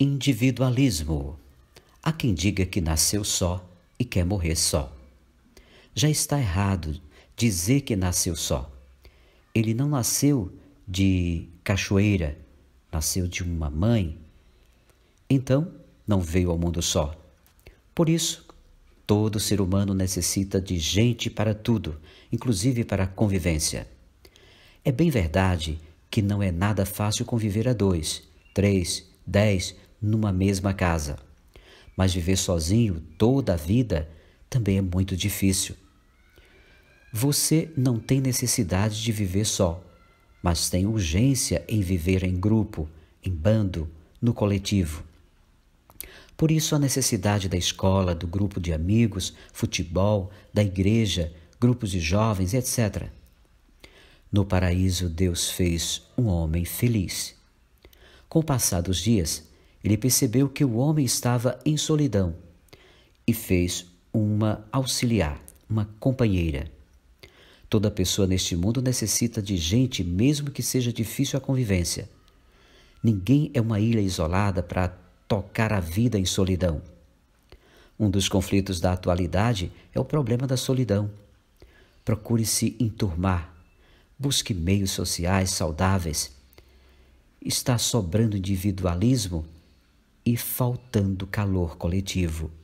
individualismo. Há quem diga que nasceu só e quer morrer só. Já está errado dizer que nasceu só. Ele não nasceu de cachoeira, nasceu de uma mãe. Então, não veio ao mundo só. Por isso, todo ser humano necessita de gente para tudo, inclusive para a convivência. É bem verdade que não é nada fácil conviver a dois, três, dez numa mesma casa. Mas viver sozinho toda a vida também é muito difícil. Você não tem necessidade de viver só, mas tem urgência em viver em grupo, em bando, no coletivo. Por isso, a necessidade da escola, do grupo de amigos, futebol, da igreja, grupos de jovens, etc. No paraíso, Deus fez um homem feliz. Com o passar dos dias, ele percebeu que o homem estava em solidão e fez uma auxiliar, uma companheira. Toda pessoa neste mundo necessita de gente, mesmo que seja difícil a convivência. Ninguém é uma ilha isolada para tocar a vida em solidão. Um dos conflitos da atualidade é o problema da solidão. Procure se enturmar, busque meios sociais saudáveis. Está sobrando individualismo e faltando calor coletivo.